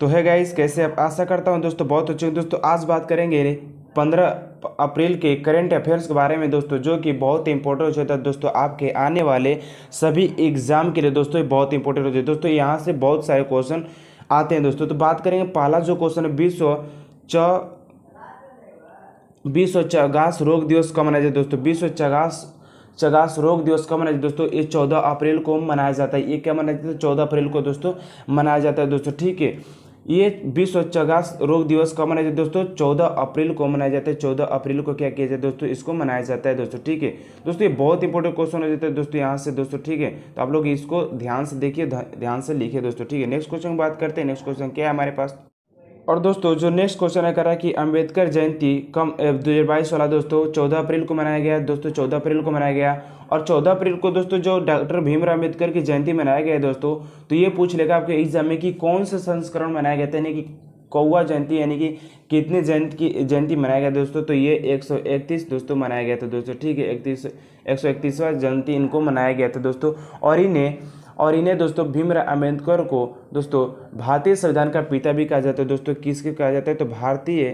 तो है गाइस कैसे आप आशा करता हूँ दोस्तों बहुत अच्छे दोस्तों आज बात करेंगे पंद्रह अप्रैल के करंट अफेयर्स के बारे में दोस्तों जो कि बहुत इंपॉर्टेंट होता है दोस्तों आपके आने वाले सभी एग्जाम के लिए दोस्तों बहुत इंपॉर्टेंट होते हैं दोस्तों यहाँ से बहुत सारे क्वेश्चन आते हैं दोस्तों तो बात करेंगे पहला जो क्वेश्चन है बीस सौ च बीस सौ चगास रोग दिवस कब मनाया जाए दोस्तों बीस सौ चगास चगास रोग दिवस कब मनाया दोस्तों ये चौदह अप्रैल को मनाया जाता है ये क्या मनाया जाता है चौदह अप्रैल को दोस्तों मनाया जाता है दोस्तों ठीक है ये विश्व चगा रोग दिवस कब मनाया जाता है दोस्तों चौदह अप्रैल को मनाया जाता है चौदह अप्रैल को क्या किया जाए दोस्तों इसको मनाया जाता है दोस्तों ठीक है दोस्तों ये बहुत इंपॉर्टेंट क्वेश्चन हो जाता है दोस्तों यहाँ से दोस्तों ठीक है तो आप लोग इसको ध्यान से देखिए ध्यान से लिखिए दोस्तों ठीक है नेक्स्ट क्वेश्चन बात करते हैं नेक्स्ट क्वेश्चन क्या है हमारे पास और दोस्तों जो नेक्स्ट क्वेश्चन है करा कि अंबेडकर जयंती कम दो हज़ार बाईस वाला दोस्तों चौदह अप्रैल को मनाया गया दोस्तों चौदह अप्रैल को मनाया गया और चौदह अप्रैल को दोस्तों जो डॉक्टर भीमराव अम्बेडकर की जयंती मनाया गया है दोस्तों तो ये पूछ लेगा आपके एग्जाम में कि कौन सा संस्करण मनाया गया था यानी कि कौवा जयंती यानी कि कितने जयंती की जयंती मनाया गया दोस्तों तो ये एक सौ इकतीस दोस्तों मनाया गया था दोस्तों ठीक है इकतीस एक सौ इकतीसवां जयंती इनको मनाया गया था दोस्तों और इन्हें और इन्हें दोस्तों भीमराव अम्बेडकर को दोस्तों भारतीय संविधान का पिता भी कहा जाता है दोस्तों किसके कहा जाता है तो भारतीय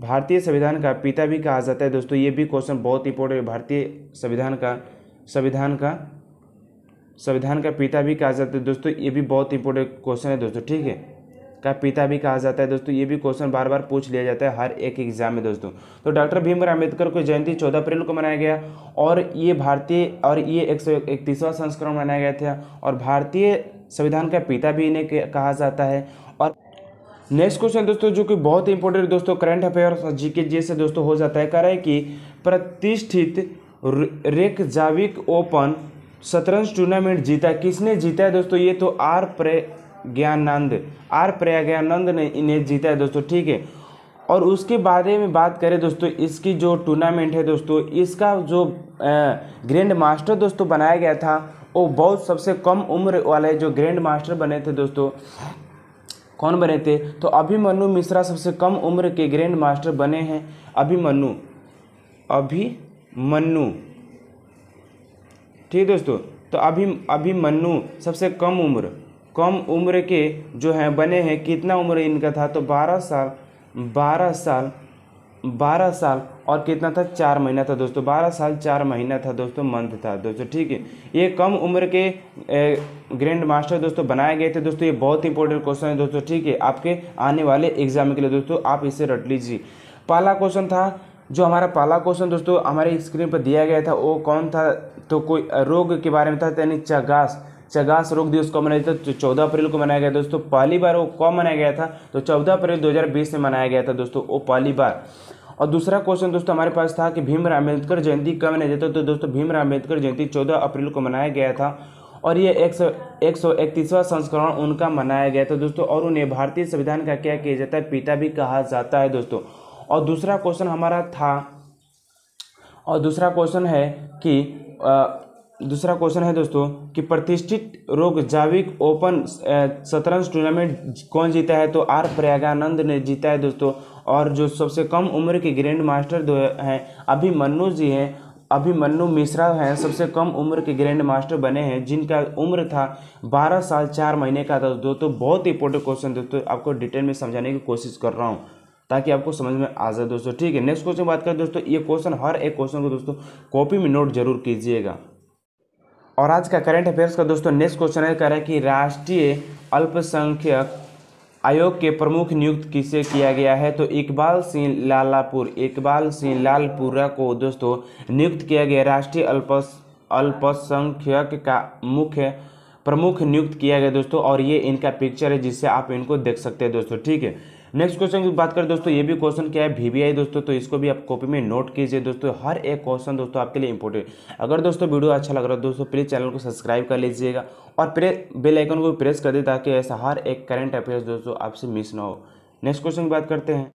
भारतीय संविधान का पिता भी कहा जाता है दोस्तों ये भी क्वेश्चन बहुत इंपॉर्टेंट है भारतीय संविधान का संविधान का संविधान का पिता भी कहा जाता है दोस्तों ये भी बहुत इंपॉर्टेंट क्वेश्चन है दोस्तों ठीक है का पिता भी कहा जाता है दोस्तों ये भी क्वेश्चन बार बार पूछ लिया जाता है हर एक एग्जाम में दोस्तों तो डॉक्टर भीमराव अम्बेडकर को जयंती चौदह अप्रैल को मनाया गया और ये भारतीय और ये एक सौ इकतीसवां संस्करण मनाया गया था और भारतीय संविधान का पिता भी इन्हें कहा जाता है और नेक्स्ट क्वेश्चन दोस्तों जो कि बहुत इंपॉर्टेंट दोस्तों करंट अफेयर जी के जी से दोस्तों हो जाता है कह रहा है कि प्रतिष्ठित रेक जाविक ओपन शतरंज टूर्नामेंट जीता किसने जीता है दोस्तों ये तो आर प्रे प्रज्ञानंद आर प्रयाग्ञानंद ने इन्हें जीता है दोस्तों ठीक है और उसके बारे में बात करें दोस्तों इसकी जो टूर्नामेंट है दोस्तों इसका जो ग्रैंड मास्टर दोस्तों बनाया गया था वो बहुत सबसे कम उम्र वाले जो ग्रैंड मास्टर बने थे दोस्तों कौन बने थे तो अभिमनु मिश्रा सबसे कम उम्र के ग्रैंड मास्टर बने हैं अभिमनु अभिमनु ठीक दोस्तों तो अभी अभिमनु सबसे कम उम्र कम उम्र के जो हैं बने हैं कितना उम्र इनका था तो बारह साल बारह साल बारह साल और कितना था चार महीना था दोस्तों बारह साल चार महीना था दोस्तों मंथ था दोस्तों ठीक है ये कम उम्र के ग्रैंड मास्टर दोस्तों बनाए गए थे दोस्तों ये बहुत इंपॉर्टेंट क्वेश्चन है दोस्तों ठीक है आपके आने वाले एग्जाम के लिए दोस्तों आप इसे रट लीजिए पहला क्वेश्चन था जो हमारा पहला क्वेश्चन दोस्तों हमारे स्क्रीन पर दिया गया था वो कौन था तो कोई रोग के बारे में था यानी चगास चगास रोग दिवस कब मनाया जाता है तो चौदह अप्रैल को मनाया गया दोस्तों पहली बार वो कब मनाया गया था तो चौदह अप्रैल 2020 में मनाया गया था दोस्तों वो पहली बार और दूसरा क्वेश्चन दोस्तों हमारे पास था कि भीमराव अम्बेडकर जयंती कब मनाया जाता है तो दोस्तों भीमराव अम्बेडकर जयंती चौदह अप्रैल को मनाया गया था और ये एक सौ एक सौ इकतीसवां संस्करण उनका मनाया गया था दोस्तों और उन्हें भारतीय संविधान का क्या किया जाता है पिता भी कहा जाता है दोस्तों और दूसरा क्वेश्चन हमारा था और दूसरा क्वेश्चन है कि दूसरा क्वेश्चन है दोस्तों कि प्रतिष्ठित रोग जाविक ओपन शतरंज टूर्नामेंट कौन जीता है तो आर प्रयागानंद ने जीता है दोस्तों और जो सबसे कम उम्र के ग्रैंड मास्टर दो हैं अभी मन्नू जी हैं अभी मन्नू मिश्रा हैं सबसे कम उम्र के ग्रैंड मास्टर बने हैं जिनका उम्र था 12 साल चार महीने का था दोस्तों तो बहुत ही इंपॉर्टेंट क्वेश्चन दोस्तों आपको डिटेल में समझाने की कोशिश कर रहा हूँ ताकि आपको समझ में आ जाए दोस्तों ठीक है नेक्स्ट क्वेश्चन बात करें दोस्तों ये क्वेश्चन हर एक क्वेश्चन को दोस्तों कॉपी में नोट जरूर कीजिएगा और आज का करंट अफेयर्स का दोस्तों नेक्स्ट क्वेश्चन है कह रहा है कि राष्ट्रीय अल्पसंख्यक आयोग के प्रमुख नियुक्त किसे किया गया है तो इकबाल सिंह लालापुर इकबाल सिंह लालपुरा को दोस्तों नियुक्त किया गया राष्ट्रीय अल्पस अल्पसंख्यक का मुख्य प्रमुख नियुक्त किया गया दोस्तों और ये इनका पिक्चर है जिससे आप इनको देख सकते हैं दोस्तों ठीक है नेक्स्ट क्वेश्चन की बात करें दोस्तों ये भी क्वेश्चन क्या है वीवीआई दोस्तों तो इसको भी आप कॉपी में नोट कीजिए दोस्तों हर एक क्वेश्चन दोस्तों आपके लिए इंपॉर्टेंट अगर दोस्तों वीडियो अच्छा लग रहा है दोस्तों प्लीज़ चैनल को सब्सक्राइब कर लीजिएगा और प्रे बेल आइकन को प्रेस कर दे ताकि ऐसा हर एक करंट अफेयर्स दोस्तों आपसे मिस ना हो नेक्स्ट क्वेश्चन की बात करते हैं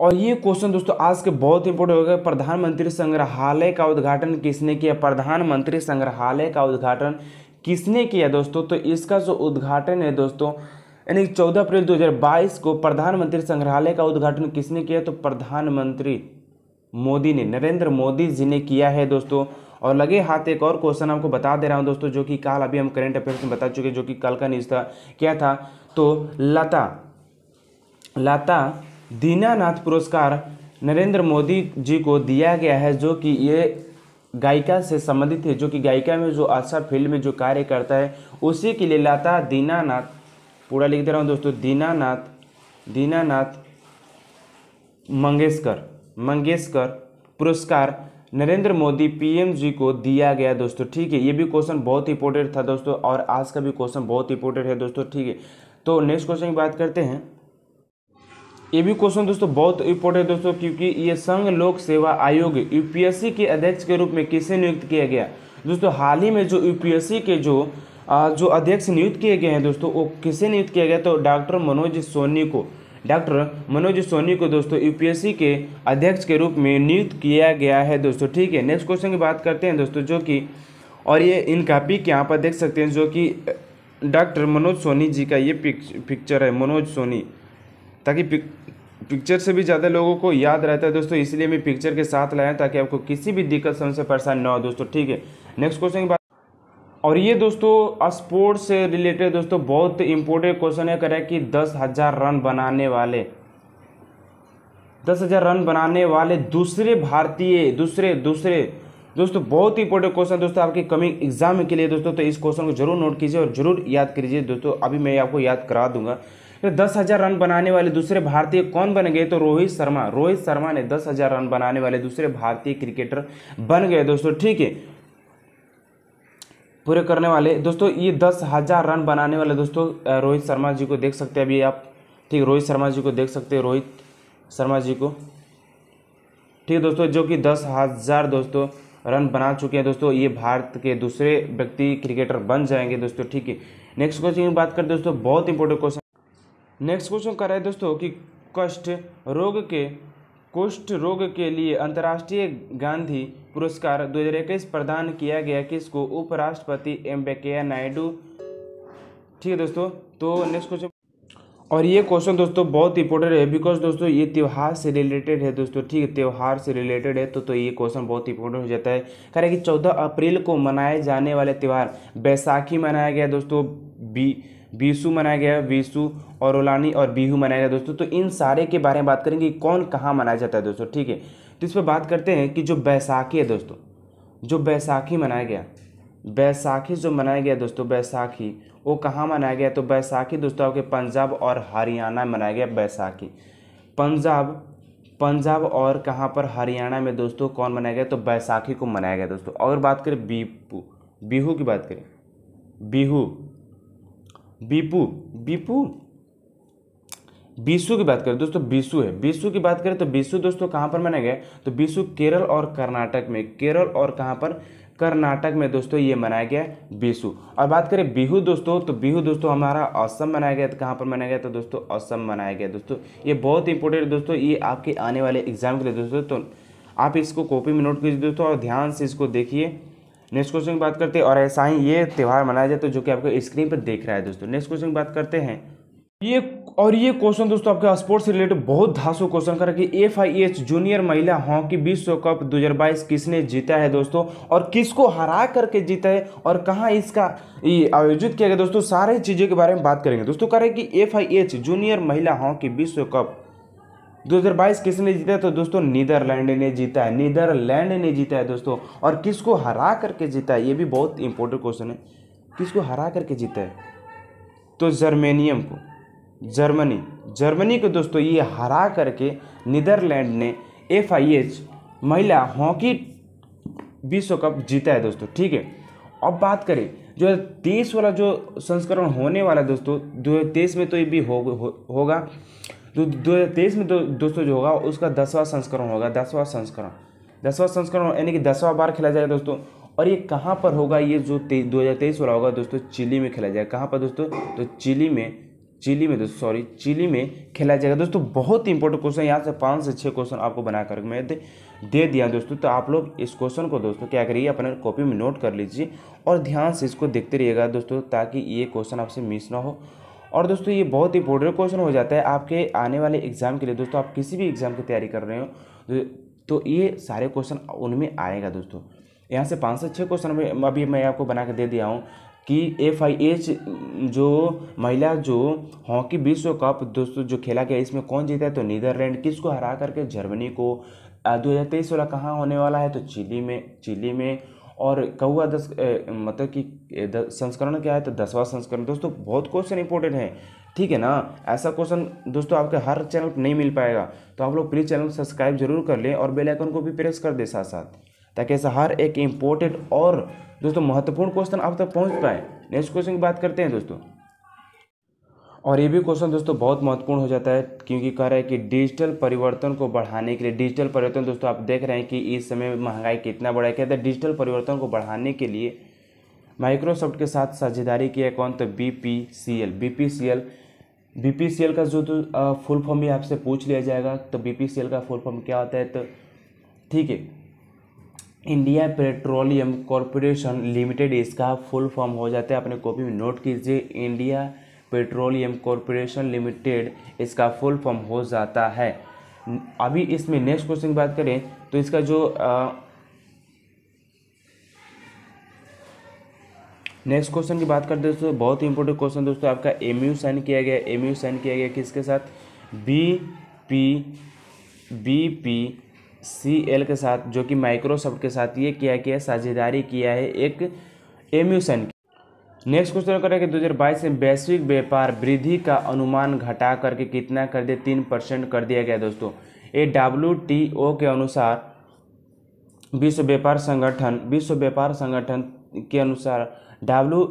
और ये क्वेश्चन दोस्तों आज के बहुत इंपॉर्टेंट हो प्रधानमंत्री संग्रहालय का उद्घाटन किसने किया प्रधानमंत्री संग्रहालय का उद्घाटन किसने किया दोस्तों तो इसका जो उद्घाटन है दोस्तों यानी चौदह अप्रैल 2022 को प्रधानमंत्री संग्रहालय का उद्घाटन किसने किया तो प्रधानमंत्री मोदी ने नरेंद्र मोदी जी ने किया है दोस्तों और लगे हाथ एक और क्वेश्चन आपको बता दे रहा हूँ दोस्तों जो कि कल अभी हम करेंट अफेयर्स में बता चुके जो कि कल का न्यूज़ था क्या था तो लता लता दीनानाथ पुरस्कार नरेंद्र मोदी जी को दिया गया है जो कि ये गायिका से संबंधित है जो कि गायिका में जो आशा फील्ड में जो कार्य करता है उसी के लिए लाता दीनानाथ पूरा लिख दे रहा हूँ दोस्तों दीनानाथ दीनानाथ मंगेशकर मंगेशकर पुरस्कार नरेंद्र मोदी पीएम जी को दिया गया दोस्तों ठीक है ये भी क्वेश्चन बहुत इंपॉर्टेंट था दोस्तों और आज का भी क्वेश्चन बहुत इंपॉर्टेंट है दोस्तों ठीक है तो नेक्स्ट क्वेश्चन की बात करते हैं ये भी क्वेश्चन दोस्तों बहुत इंपॉर्टेंट दोस्तों क्योंकि ये संघ लोक सेवा आयोग यूपीएससी के अध्यक्ष के रूप में किसे नियुक्त किया गया दोस्तों हाल ही में जो यूपीएससी के जो जो अध्यक्ष नियुक्त किए गए हैं दोस्तों वो किसे नियुक्त किया गया तो डॉक्टर मनोज सोनी को डॉक्टर मनोज सोनी को दोस्तों यूपीएससी के अध्यक्ष के रूप में नियुक्त किया गया है दोस्तों ठीक है नेक्स्ट क्वेश्चन की बात करते हैं दोस्तों जो कि और ये इन कापी के यहाँ पर देख सकते हैं जो कि डॉक्टर मनोज सोनी जी का ये पिक्चर है मनोज सोनी ताकि पिक, पिक्चर से भी ज़्यादा लोगों को याद रहता है दोस्तों इसलिए मैं पिक्चर के साथ लाया ताकि आपको किसी भी दिक्कत समस्या परेशान ना हो दोस्तों ठीक है नेक्स्ट क्वेश्चन की बात और ये दोस्तों स्पोर्ट्स से रिलेटेड दोस्तों बहुत इंपॉर्टेंट क्वेश्चन है करें कि दस हज़ार रन बनाने वाले दस हज़ार रन बनाने वाले दूसरे भारतीय दूसरे दूसरे दोस्तों बहुत इंपॉर्टेंट क्वेश्चन दोस्तों आपके कमिंग एग्जाम के लिए दोस्तों तो इस क्वेश्चन को जरूर नोट कीजिए और जरूर याद कीजिए दोस्तों अभी मैं आपको याद करा दूंगा दस हज़ार रन बनाने वाले दूसरे भारतीय कौन बन गए तो रोहित शर्मा रोहित शर्मा ने दस हज़ार रन बनाने वाले दूसरे भारतीय क्रिकेटर बन गए दोस्तों ठीक है पूरे करने वाले दोस्तों ये दस हज़ार रन बनाने वाले दोस्तों रोहित शर्मा जी को देख सकते हैं अभी आप ठीक रोहित शर्मा जी को देख सकते हैं रोहित शर्मा जी को ठीक है दोस्तों जो कि दस हज़ार दोस्तों रन बना चुके हैं दोस्तों ये भारत के दूसरे व्यक्ति क्रिकेटर बन जाएंगे दोस्तों ठीक है नेक्स्ट क्वेश्चन की बात करते दोस्तों बहुत इंपॉर्टेंट क्वेश्चन नेक्स्ट क्वेश्चन कर रहे हैं दोस्तों कि कष्ट रोग के कुष्ठ रोग के लिए अंतर्राष्ट्रीय गांधी पुरस्कार इक्कीस प्रदान किया गया किसको उपराष्ट्रपति एम वेंकैया नायडू ठीक है दोस्तों तो नेक्स्ट क्वेश्चन और ये क्वेश्चन दोस्तों बहुत इंपॉर्टेंट है बिकॉज दोस्तों ये त्यौहार से रिलेटेड है दोस्तों ठीक है त्यौहार से रिलेटेड है तो तो ये क्वेश्चन बहुत इंपॉर्टेंट हो जाता है कह रहे हैं कि चौदह अप्रैल को मनाए जाने वाले त्यौहार बैसाखी मनाया गया दोस्तों बी विशु मनाया गया विशु और ओलानी और बीहू मनाया गया दोस्तों तो इन सारे के बारे में बात करेंगे कौन कहाँ मनाया जाता है दोस्तों ठीक है तो इस पर बात करते हैं कि जो बैसाखी है दोस्तों जो बैसाखी मनाया गया बैसाखी जो मनाया गया दोस्तों बैसाखी वो कहाँ मनाया गया तो बैसाखी दोस्तों आपके पंजाब और हरियाणा में मनाया गया बैसाखी पंजाब पंजाब और कहाँ पर हरियाणा में दोस्तों कौन मनाया गया तो बैसाखी को मनाया गया दोस्तों और बात करें बीपू बिहू की बात करें बिहू बीपू बीपू बीसू की बात करें दोस्तों बीसू है बीसू की बात करें तो बीसू दोस्तों कहाँ पर मनाया गया तो बीसू केरल और कर्नाटक में केरल और कहाँ पर कर्नाटक में दोस्तों ये मनाया गया बीसू और बात करें बिहू दोस्तों तो बिहू दोस्तों हमारा असम मनाया गया तो कहाँ पर मनाया गया तो दोस्तों असम मनाया गया दोस्तों ये बहुत इंपॉर्टेंट दोस्तों ये आपके आने वाले एग्जाम के लिए दोस्तों तो आप इसको कॉपी में नोट कीजिए दोस्तों और ध्यान से इसको देखिए नेक्स्ट क्वेश्चन की बात करते हैं और ऐसा ही ये त्यौहार मनाया जाता तो है जो कि आपको स्क्रीन पर देख रहा है दोस्तों नेक्स्ट क्वेश्चन की बात करते हैं ये और ये क्वेश्चन दोस्तों आपके स्पोर्ट्स से रिलेटेड बहुत धासु क्वेश्चन कर रखिए एफ आई एच जूनियर महिला हॉकी विश्व कप बाईस किसने जीता है दोस्तों और किसको हरा करके जीता है और कहाँ इसका आयोजित किया गया दोस्तों सारे चीज़ों के बारे में बात करेंगे दोस्तों कह रहे हैं कि एफ आई एच जूनियर महिला हॉकी विश्व कप 2022 किसने जीता है तो दोस्तों नीदरलैंड ने जीता है नीदरलैंड ने जीता है दोस्तों और किसको हरा करके जीता है ये भी बहुत इंपॉर्टेंट क्वेश्चन है किसको हरा करके जीता है तो जर्मेनियम को जर्मनी जर्मनी को दोस्तों ये हरा करके नीदरलैंड ने एफ महिला हॉकी विश्व कप जीता है दोस्तों ठीक है अब बात करें जो तेईस वाला जो संस्करण होने वाला दोस्तों दो तेईस में तो ये भी हो, हो, तो दो हज़ार तेईस में दो दोस्तों जो होगा उसका दसवां संस्करण होगा दसवां संस्करण दसवां संस्करण यानी कि दसवां बार खेला जाएगा दोस्तों और ये कहाँ पर होगा ये जो तेईस दो हज़ार तेईस वाला होगा दोस्तों चिली में खेला जाएगा कहाँ पर दोस्तों तो चिली में चिली में दोस्तों सॉरी चिली में खेला जाएगा दोस्तों बहुत ही इंपॉर्टेंट क्वेश्चन यहाँ से पाँच से छः क्वेश्चन आपको बना कर मैं दे, दे दिया दोस्तों तो आप लोग इस क्वेश्चन को दोस्तों क्या करिए अपने कॉपी में नोट कर लीजिए और ध्यान से इसको देखते रहिएगा दोस्तों ताकि ये क्वेश्चन आपसे मिस ना हो और दोस्तों ये बहुत इंपॉर्टेंट क्वेश्चन हो जाता है आपके आने वाले एग्ज़ाम के लिए दोस्तों आप किसी भी एग्ज़ाम की तैयारी कर रहे हो तो, तो ये सारे क्वेश्चन उनमें आएगा दोस्तों यहाँ से पाँच से छः क्वेश्चन अभी मैं आपको बना के दे दिया हूँ कि एफ आई एच जो महिला जो हॉकी विश्व कप दोस्तों जो खेला गया इसमें कौन जीता है तो नीदरलैंड किसको हरा करके जर्मनी को दो हज़ार तेईस वाला कहाँ होने वाला है तो चिली में चिली में और कौआ दस ए, मतलब कि संस्करण क्या है तो दसवां संस्करण दोस्तों बहुत क्वेश्चन इंपॉर्टेंट है ठीक है ना ऐसा क्वेश्चन दोस्तों आपके हर चैनल पर नहीं मिल पाएगा तो आप लोग प्लीज़ चैनल सब्सक्राइब जरूर कर लें और बेल आइकन को भी प्रेस कर दें साथ साथ ताकि ऐसा हर एक इम्पोर्टेंट और दोस्तों महत्वपूर्ण क्वेश्चन आप तक पहुँच पाए नेक्स्ट क्वेश्चन की बात करते हैं दोस्तों और ये भी क्वेश्चन दोस्तों बहुत महत्वपूर्ण हो जाता है क्योंकि कह रहा है कि डिजिटल परिवर्तन को बढ़ाने के लिए डिजिटल परिवर्तन दोस्तों आप देख रहे हैं कि इस समय महंगाई कितना बढ़ा है कहते हैं डिजिटल परिवर्तन को बढ़ाने के लिए माइक्रोसॉफ्ट के साथ साझेदारी की है कौन तो B P C L B P C L B P C L का जो तो फुल फॉर्म भी आपसे पूछ लिया जाएगा तो बी पी सी एल का फुल फॉर्म क्या होता है तो ठीक है इंडिया पेट्रोलियम कॉरपोरेशन लिमिटेड इसका फुल फॉर्म हो जाता है अपने कॉपी में नोट कीजिए इंडिया पेट्रोलियम कॉरपोरेशन लिमिटेड इसका फुल फॉर्म हो जाता है अभी इसमें नेक्स्ट क्वेश्चन की बात करें तो इसका जो नेक्स्ट क्वेश्चन की बात करते दोस्तों बहुत ही इंपॉर्टेंट क्वेश्चन दोस्तों आपका एम यू साइन किया गया एम यू साइन किया गया किसके साथ B P B P C L के साथ जो कि माइक्रोसॉफ्ट के साथ ये किया गया साझेदारी किया है एक M U sign next question करेंगे दो हज़ार बाईस में वैश्विक व्यापार वृद्धि का अनुमान घटा करके कितना कर दिया तीन परसेंट कर दिया गया दोस्तों ए डब्ल्यू टी ओ के अनुसार विश्व व्यापार संगठन विश्व व्यापार संगठन के अनुसार डब्ल्यू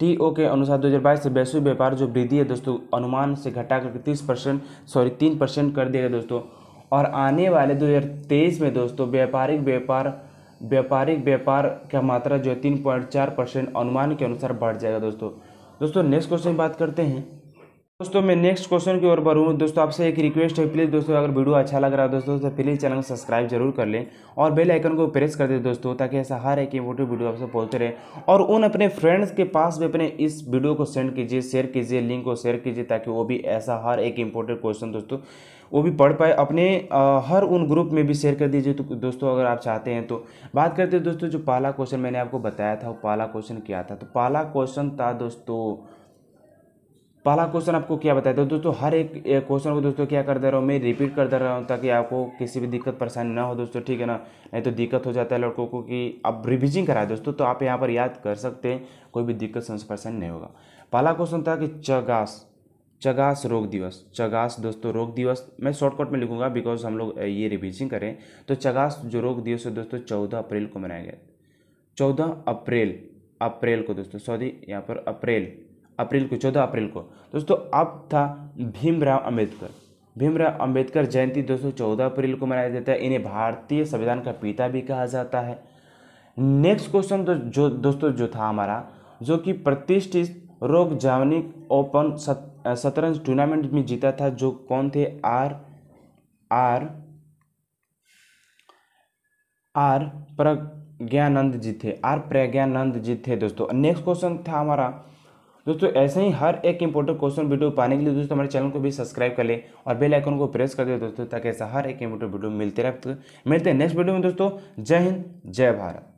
टी ओ के अनुसार 2022 से वैश्विक व्यापार जो वृद्धि है दोस्तों अनुमान से घटा करके तीस परसेंट सॉरी तीन परसेंट कर दिया गया दोस्तों और आने वाले दो में दोस्तों व्यापारिक व्यापार व्यापारिक व्यापार का मात्रा जो है तीन पॉइंट चार परसेंट अनुमान के अनुसार बढ़ जाएगा दोस्तों दोस्तों नेक्स्ट क्वेश्चन बात करते हैं दोस्तों मैं नेक्स्ट क्वेश्चन की ओर बढ़ूँ दोस्तों आपसे एक रिक्वेस्ट है प्लीज़ दोस्तों अगर वीडियो अच्छा लग रहा है दोस्तों तो प्लीज़ चैनल को सब्सक्राइब जरूर कर लें और बेल आइकन को प्रेस कर दें दोस्तों ताकि ऐसा हर एक इंपोर्टेंट वीडियो आपसे पहुंचते रहे और उन अपने फ्रेंड्स के पास भी अपने इस वीडियो को सेंड कीजिए शेयर कीजिए लिंक को शेयर कीजिए ताकि वो भी ऐसा हर एक इम्पोर्टेंट क्वेश्चन दोस्तों वो भी पढ़ पाए अपने आ, हर उन ग्रुप में भी शेयर कर दीजिए तो दोस्तों अगर आप चाहते हैं तो बात करते हैं दोस्तों जो पहला क्वेश्चन मैंने आपको बताया था वो पहला क्वेश्चन क्या था तो पहला क्वेश्चन था दोस्तों पहला क्वेश्चन आपको क्या बताया था दोस्तों हर एक क्वेश्चन को दोस्तों क्या कर दे रहा हूँ मैं रिपीट कर दे रहा हूँ ताकि आपको किसी भी दिक्कत परेशानी ना हो दोस्तों ठीक है ना नहीं तो दिक्कत हो जाता है लड़कों को कि आप रिविजिंग कराए दोस्तों तो आप यहाँ पर याद कर सकते हैं कोई भी दिक्कत परेशानी नहीं होगा पहला क्वेश्चन था कि चगास चगास रोग दिवस चगास दोस्तों रोग दिवस मैं शॉर्टकट में लिखूंगा बिकॉज हम लोग ये रिविजिंग करें तो चगास जो रोग दिवस है दोस्तों चौदह अप्रैल को मनाया गया चौदह अप्रैल अप्रैल को दोस्तों सॉरी यहाँ पर अप्रैल अप्रैल को चौदह अप्रैल को दोस्तों अब था भीमराव अम्बेडकर भीमराव अम्बेडकर जयंती दोस्तों चौदह अप्रैल को मनाया जाता है इन्हें भारतीय संविधान का पिता भी कहा जाता है नेक्स्ट क्वेश्चन तो जो दोस्तों जो था हमारा जो कि प्रतिष्ठित रोग जावनिक ओपन शतरंज टूर्नामेंट में जीता था जो कौन थे R R R Praggnanandhaa ji थे आर प्रज्ञानंद जी थे दोस्तों नेक्स्ट क्वेश्चन था हमारा दोस्तों ऐसे ही हर एक इंपॉर्टेंट क्वेश्चन वीडियो पाने के लिए दोस्तों हमारे चैनल को भी सब्सक्राइब कर ले और बेल आइकन को प्रेस कर दे दोस्तों ताकि ऐसा हर एक इंपॉर्टेंट वीडियो मिलते रहे मिलते हैं नेक्स्ट वीडियो में दोस्तों जय हिंद जय भारत